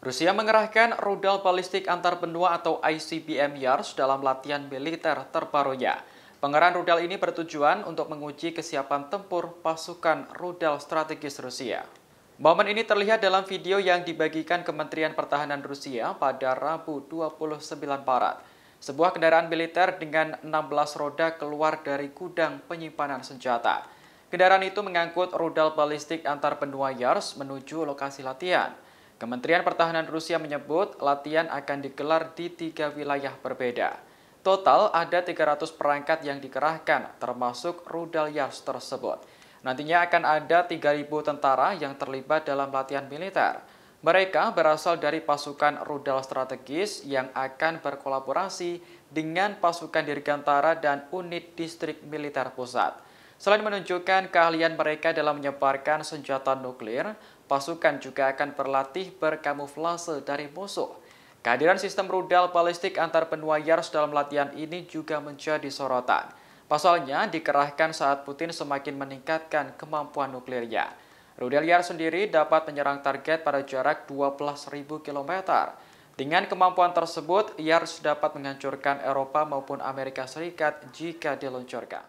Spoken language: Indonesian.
Rusia mengerahkan rudal balistik antar benua atau ICBM Yars dalam latihan militer terbarunya. Pengerahan rudal ini bertujuan untuk menguji kesiapan tempur pasukan rudal strategis Rusia. Momen ini terlihat dalam video yang dibagikan Kementerian Pertahanan Rusia pada Rabu 29 Maret. Sebuah kendaraan militer dengan 16 roda keluar dari gudang penyimpanan senjata. Kendaraan itu mengangkut rudal balistik antar benua Yars menuju lokasi latihan. Kementerian Pertahanan Rusia menyebut latihan akan digelar di tiga wilayah berbeda. Total ada 300 perangkat yang dikerahkan, termasuk rudal Yars tersebut. Nantinya akan ada 3.000 tentara yang terlibat dalam latihan militer. Mereka berasal dari pasukan rudal strategis yang akan berkolaborasi dengan pasukan Dirgantara dan unit distrik militer pusat. Selain menunjukkan keahlian mereka dalam menyebarkan senjata nuklir, pasukan juga akan berlatih berkamuflase dari musuh. Kehadiran sistem rudal balistik antar benua Yars dalam latihan ini juga menjadi sorotan. Pasalnya dikerahkan saat Putin semakin meningkatkan kemampuan nuklirnya. Rudal Yars sendiri dapat menyerang target pada jarak 12.000 km. Dengan kemampuan tersebut, Yars dapat menghancurkan Eropa maupun Amerika Serikat jika diluncurkan.